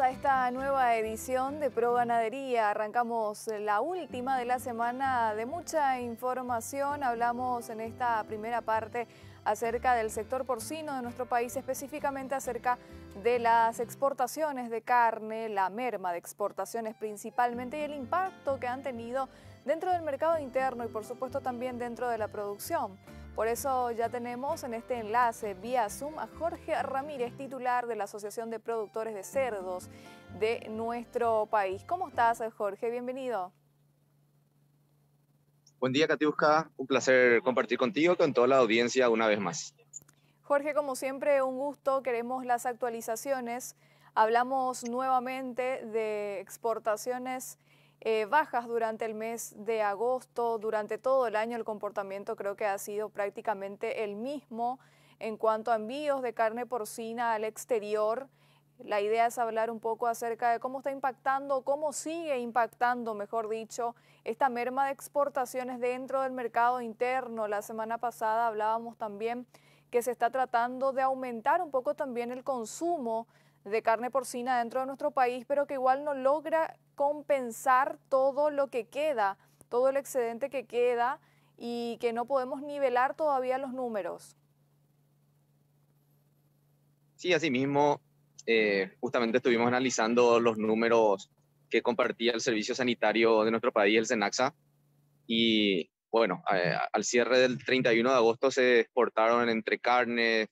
a esta nueva edición de Pro Ganadería. Arrancamos la última de la semana de mucha información. Hablamos en esta primera parte acerca del sector porcino de nuestro país, específicamente acerca de las exportaciones de carne, la merma de exportaciones principalmente y el impacto que han tenido dentro del mercado interno y por supuesto también dentro de la producción. Por eso ya tenemos en este enlace vía Zoom a Jorge Ramírez, titular de la Asociación de Productores de Cerdos de nuestro país. ¿Cómo estás, Jorge? Bienvenido. Buen día, Katiuska. Un placer compartir contigo con toda la audiencia una vez más. Jorge, como siempre, un gusto. Queremos las actualizaciones. Hablamos nuevamente de exportaciones eh, bajas durante el mes de agosto, durante todo el año el comportamiento creo que ha sido prácticamente el mismo en cuanto a envíos de carne porcina al exterior. La idea es hablar un poco acerca de cómo está impactando, cómo sigue impactando, mejor dicho, esta merma de exportaciones dentro del mercado interno. La semana pasada hablábamos también que se está tratando de aumentar un poco también el consumo de carne porcina dentro de nuestro país, pero que igual no logra compensar todo lo que queda, todo el excedente que queda y que no podemos nivelar todavía los números. Sí, asimismo, eh, justamente estuvimos analizando los números que compartía el Servicio Sanitario de nuestro país, el SENAXA, y bueno, al cierre del 31 de agosto se exportaron entre carne,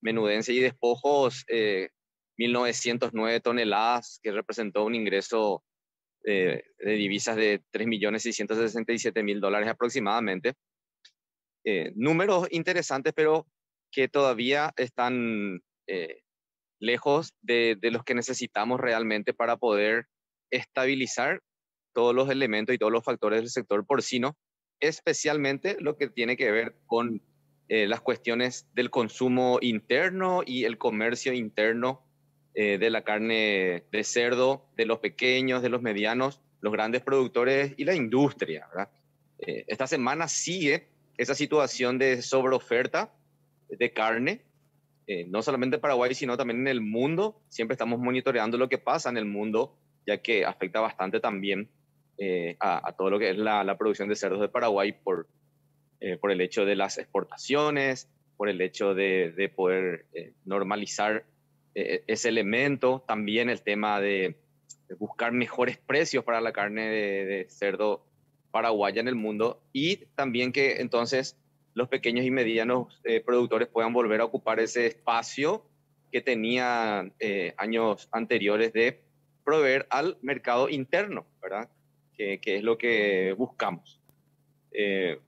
menudencia y despojos eh, 1.909 toneladas, que representó un ingreso eh, de divisas de 3.667.000 dólares aproximadamente. Eh, números interesantes, pero que todavía están eh, lejos de, los que necesitamos realmente para poder estabilizar todos los elementos y todos los factores del sector porcino, especialmente lo que tiene que ver con las cuestiones del consumo interno y el comercio interno eh, de la carne de cerdo, de los pequeños, de los medianos, los grandes productores y la industria. Eh, esta semana sigue esa situación de sobreoferta de carne, eh, no solamente en Paraguay, sino también en el mundo. Siempre estamos monitoreando lo que pasa en el mundo, ya que afecta bastante también a, todo lo que es la, producción de cerdos de Paraguay por, por el hecho de las exportaciones, por el hecho de, de poder normalizar eh, ese elemento, también el tema de, buscar mejores precios para la carne de, cerdo paraguaya en el mundo y también que entonces los pequeños y medianos eh, productores puedan volver a ocupar ese espacio que tenía eh, años anteriores de proveer al mercado interno, ¿verdad? Que, es lo que buscamos.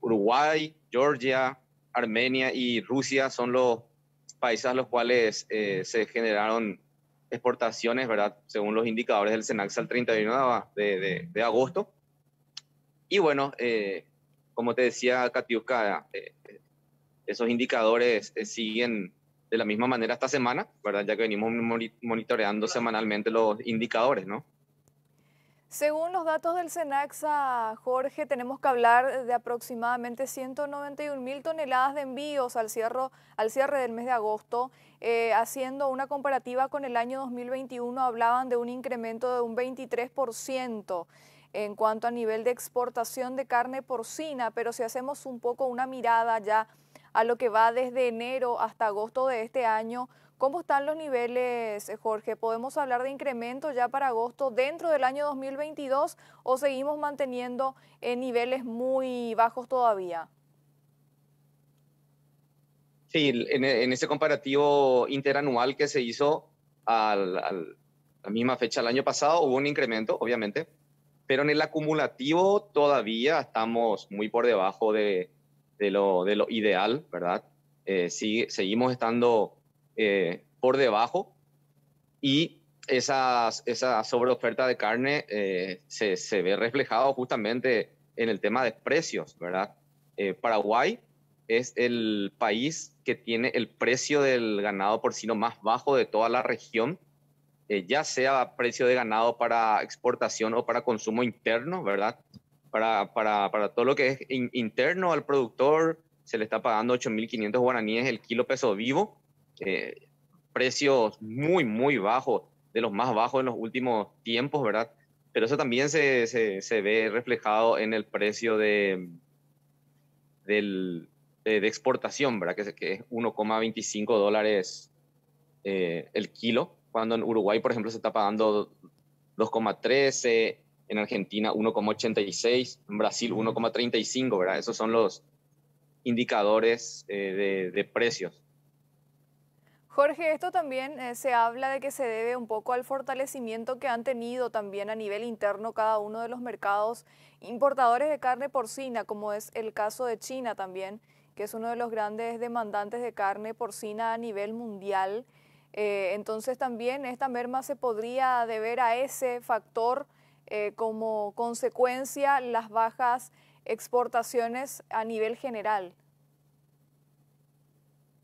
Uruguay, Georgia, Armenia y Rusia son los países a los cuales eh, se generaron exportaciones, ¿verdad? Según los indicadores del CENAX al 31 de, agosto. Y bueno, eh, como te decía Katiuska, eh, esos indicadores siguen de la misma manera esta semana, ¿verdad? Ya que venimos monitoreando semanalmente los indicadores, ¿no? Según los datos del CENAXA, Jorge, tenemos que hablar de aproximadamente 191 mil toneladas de envíos al, al cierre del mes de agosto. Eh, haciendo una comparativa con el año 2021, hablaban de un incremento de un 23% en cuanto a nivel de exportación de carne porcina, pero si hacemos un poco una mirada ya a lo que va desde enero hasta agosto de este año, ¿Cómo están los niveles, eh, Jorge? ¿Podemos hablar de incremento ya para agosto dentro del año 2022 o seguimos manteniendo eh, niveles muy bajos todavía? Sí, en, ese comparativo interanual que se hizo a la misma fecha del año pasado hubo un incremento, obviamente, pero en el acumulativo todavía estamos muy por debajo de, lo, ideal, ¿verdad? Eh, seguimos estando eh, por debajo y esas, esa sobreoferta de carne eh, se, ve reflejado justamente en el tema de precios, ¿verdad? Eh, Paraguay es el país que tiene el precio del ganado porcino más bajo de toda la región, ya sea precio de ganado para exportación o para consumo interno, ¿verdad? Para, todo lo que es interno al productor, se le está pagando 8.500 guaraníes el kilo peso vivo eh, precios muy, muy bajos, de los más bajos en los últimos tiempos, ¿verdad? Pero eso también se, se, se ve reflejado en el precio de, de, exportación, ¿verdad? Que, es 1,25 dólares eh, el kilo, cuando en Uruguay, por ejemplo, se está pagando 2,13, en Argentina 1,86, en Brasil 1,35, ¿verdad? Esos son los indicadores eh, de precios. Jorge, esto también eh, se habla de que se debe un poco al fortalecimiento que han tenido también a nivel interno cada uno de los mercados importadores de carne porcina, como es el caso de China también, que es uno de los grandes demandantes de carne porcina a nivel mundial. Eh, entonces también esta merma se podría deber a ese factor eh, como consecuencia las bajas exportaciones a nivel general.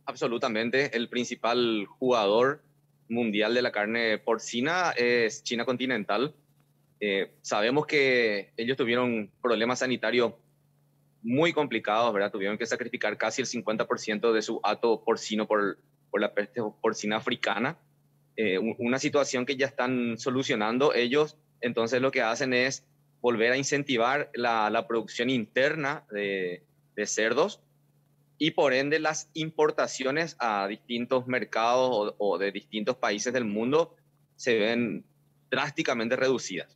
Absolutamente. El principal jugador mundial de la carne porcina es China continental. Eh, sabemos que ellos tuvieron problemas sanitarios muy complicados, ¿verdad? Tuvieron que sacrificar casi el 50% de su hato porcino por, por la peste porcina africana. Eh, una situación que ya están solucionando ellos, entonces lo que hacen es volver a incentivar la, producción interna de, de cerdos y por ende las importaciones a distintos mercados o, de distintos países del mundo se ven drásticamente reducidas.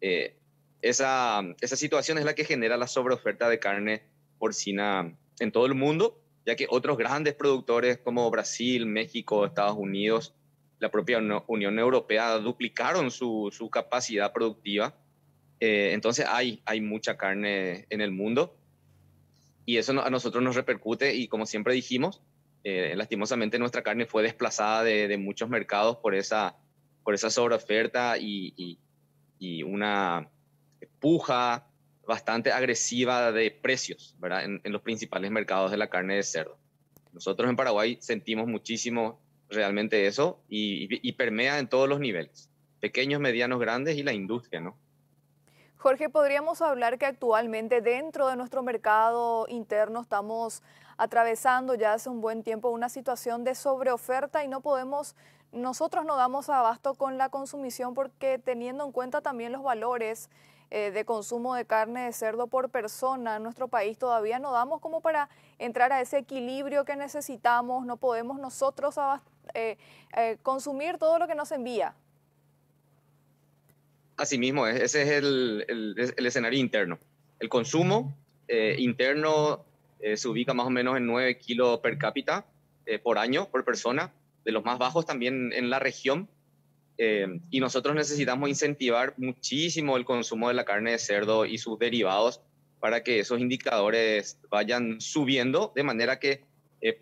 Eh, esa, situación es la que genera la sobreoferta de carne porcina en todo el mundo, ya que otros grandes productores como Brasil, México, Estados Unidos, la propia Unión Europea duplicaron su, capacidad productiva. Eh, entonces hay, hay mucha carne en el mundo y eso a nosotros nos repercute y como siempre dijimos, eh, lastimosamente nuestra carne fue desplazada de, muchos mercados por esa, por esa sobreoferta y, una puja bastante agresiva de precios En, los principales mercados de la carne de cerdo. Nosotros en Paraguay sentimos muchísimo realmente eso y, y permea en todos los niveles, pequeños, medianos, grandes y la industria, ¿no? Jorge, podríamos hablar que actualmente dentro de nuestro mercado interno estamos atravesando ya hace un buen tiempo una situación de sobreoferta y no podemos, nosotros no damos abasto con la consumición porque teniendo en cuenta también los valores eh, de consumo de carne de cerdo por persona en nuestro país, todavía no damos como para entrar a ese equilibrio que necesitamos, no podemos nosotros eh, eh, consumir todo lo que nos envía. Asimismo, e-, ese es el, escenario interno. El consumo eh, interno eh, se ubica más o menos en 9 kilos per cápita eh, por año, por persona, de los más bajos también en la región. y nosotros necesitamos incentivar muchísimo el consumo de la carne de cerdo y sus derivados para que esos indicadores vayan subiendo de manera que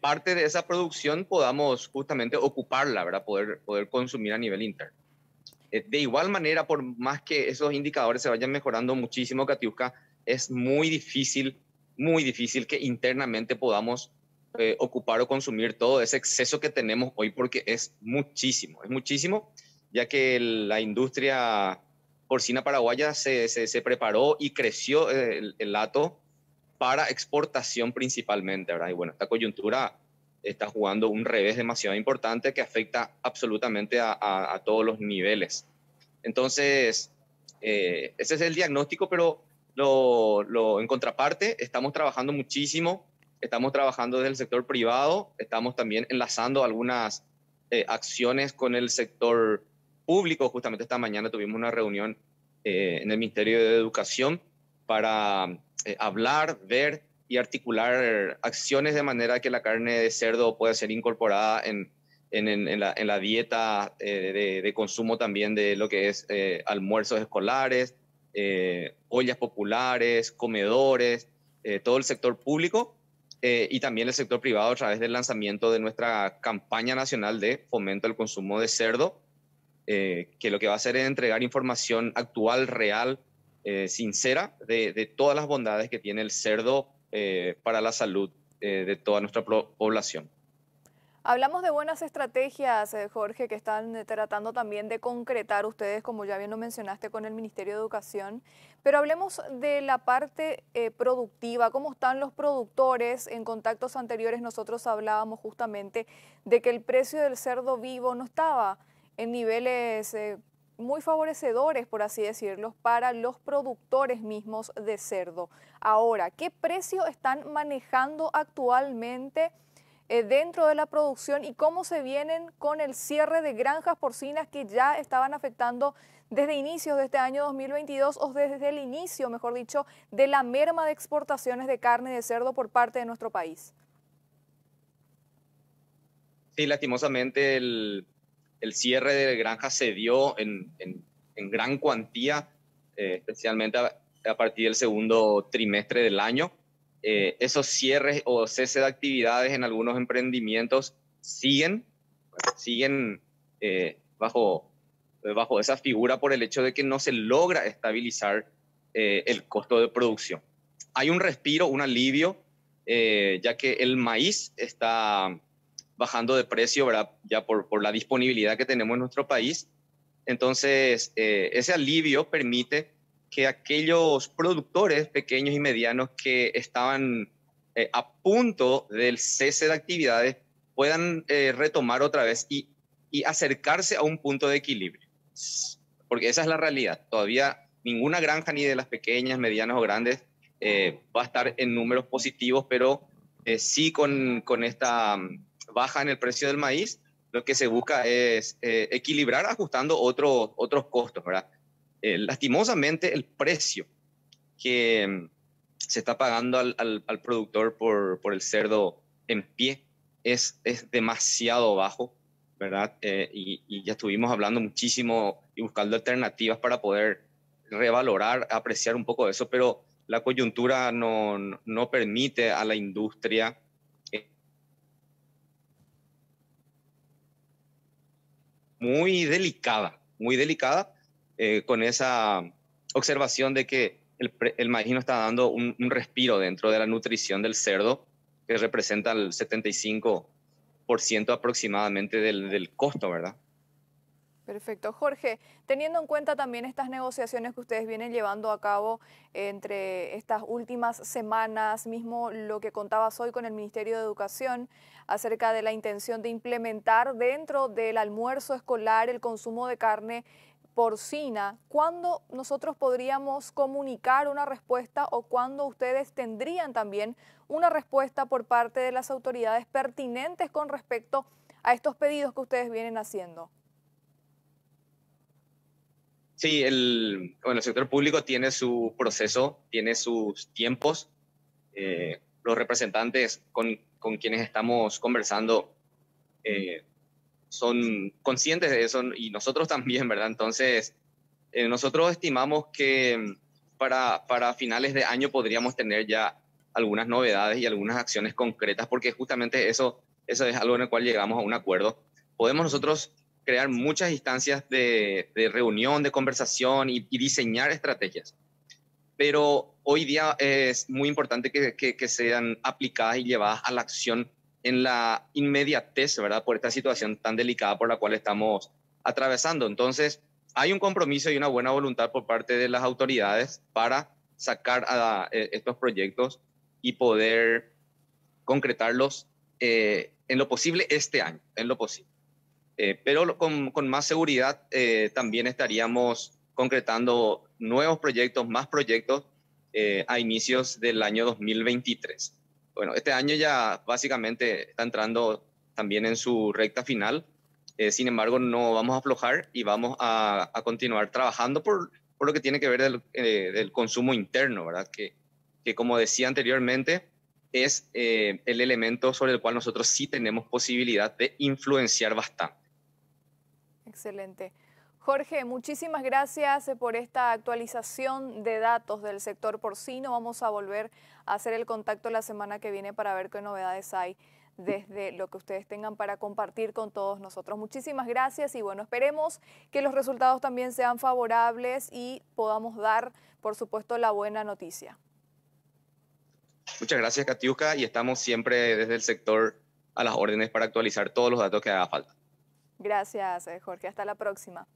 parte de esa producción podamos justamente ocuparla, ¿verdad? Poder, poder consumir a nivel interno. Eh, de igual manera, por más que esos indicadores se vayan mejorando muchísimo, Katiuska, es muy difícil, muy difícil que internamente podamos eh, ocupar o consumir todo ese exceso que tenemos hoy, porque es muchísimo, es muchísimo, ya que la industria porcina paraguaya se, preparó y creció eh, el, lato para exportación principalmente, ¿verdad? Y bueno, esta coyuntura está jugando un revés demasiado importante que afecta absolutamente a, todos los niveles. Entonces, eh, ese es el diagnóstico, pero lo, en contraparte estamos trabajando muchísimo, estamos trabajando desde el sector privado, estamos también enlazando algunas eh, acciones con el sector público. Justamente esta mañana tuvimos una reunión eh, en el Ministerio de Educación para hablar, ver y articular acciones de manera que la carne de cerdo pueda ser incorporada en, en, la, dieta eh, de, consumo también de lo que es eh, almuerzos escolares, eh, ollas populares, comedores, todo el sector público y también el sector privado a través del lanzamiento de nuestra campaña nacional de fomento al consumo de cerdo, que lo que va a hacer es entregar información actual, real, sincera de, de todas las bondades que tiene el cerdo eh, para la salud eh, de toda nuestra población. Hablamos de buenas estrategias, eh, Jorge, que están tratando también de concretar ustedes, como ya bien lo mencionaste, con el Ministerio de Educación. Pero hablemos de la parte productiva, cómo están los productores. En contactos anteriores nosotros hablábamos justamente de que el precio del cerdo vivo no estaba en niveles muy favorecedores, por así decirlo, para los productores mismos de cerdo. Ahora, ¿qué precio están manejando actualmente eh, dentro de la producción y cómo se vienen con el cierre de granjas porcinas que ya estaban afectando desde inicios de este año 2022 o desde el inicio, mejor dicho, de la merma de exportaciones de carne de cerdo por parte de nuestro país? Sí, lastimosamente el el cierre de granjas se dio en, gran cuantía, eh, especialmente a, partir del segundo trimestre del año. Eh, esos cierres o cese de actividades en algunos emprendimientos siguen, siguen eh, bajo, bajo esa figura por el hecho de que no se logra estabilizar el costo de producción. Hay un respiro, un alivio, ya que el maíz está bajando de precio, ¿verdad? Ya por, por la disponibilidad que tenemos en nuestro país. Entonces, eh, ese alivio permite que aquellos productores pequeños y medianos que estaban eh, a punto del cese de actividades puedan eh, retomar otra vez y, y acercarse a un punto de equilibrio. Porque esa es la realidad. Todavía ninguna granja, ni de las pequeñas, medianas o grandes, va a estar en números positivos, pero sí con, con esta baja en el precio del maíz, lo que se busca es eh, equilibrar ajustando otros otros costos, ¿verdad? Eh, lastimosamente, el precio que mm, se está pagando al, al, productor por, por, el cerdo en pie es, es demasiado bajo, ¿verdad? Eh, y, y, ya estuvimos hablando muchísimo y buscando alternativas para poder revalorar, apreciar un poco eso, pero la coyuntura no, no permite a la industria muy delicada, muy delicada, eh, con esa observación de que el, el está dando un, respiro dentro de la nutrición del cerdo, que representa el 75% aproximadamente del costo, ¿verdad? Perfecto. Jorge, teniendo en cuenta también estas negociaciones que ustedes vienen llevando a cabo entre estas últimas semanas, mismo lo que contabas hoy con el Ministerio de Educación acerca de la intención de implementar dentro del almuerzo escolar el consumo de carne porcina, ¿cuándo nosotros podríamos comunicar una respuesta o cuándo ustedes tendrían también una respuesta por parte de las autoridades pertinentes con respecto a estos pedidos que ustedes vienen haciendo? Sí, el, bueno, el sector público tiene su proceso, tiene sus tiempos. Eh, los representantes con, con, quienes estamos conversando eh, son conscientes de eso y nosotros también, ¿verdad? Entonces, eh, nosotros estimamos que para, para finales de año podríamos tener ya algunas novedades y algunas acciones concretas, porque justamente eso, eso es algo en el cual llegamos a un acuerdo. Podemos nosotros crear muchas instancias de, reunión, de conversación y, diseñar estrategias. Pero hoy día es muy importante que, sean aplicadas y llevadas a la acción en la inmediatez, ¿verdad? Por esta situación tan delicada por la cual estamos atravesando. Entonces, hay un compromiso y una buena voluntad por parte de las autoridades para sacar a, eh, estos proyectos y poder concretarlos eh, en lo posible este año, en lo posible. Eh, pero con, más seguridad eh, también estaríamos concretando nuevos proyectos, más proyectos eh, a inicios del año 2023. Bueno, este año ya básicamente está entrando también en su recta final, sin embargo no vamos a aflojar y vamos a, continuar trabajando por, lo que tiene que ver del, del consumo interno, ¿verdad? Que, que como decía anteriormente, es el elemento sobre el cual nosotros sí tenemos posibilidad de influenciar bastante. Excelente. Jorge, muchísimas gracias eh, por esta actualización de datos del sector porcino. Vamos a volver a hacer el contacto la semana que viene para ver qué novedades hay desde lo que ustedes tengan para compartir con todos nosotros. Muchísimas gracias y bueno, esperemos que los resultados también sean favorables y podamos dar, por supuesto, la buena noticia. Muchas gracias, Katiuska, y estamos siempre desde el sector a las órdenes para actualizar todos los datos que haga falta. Gracias, eh, Jorge. Hasta la próxima.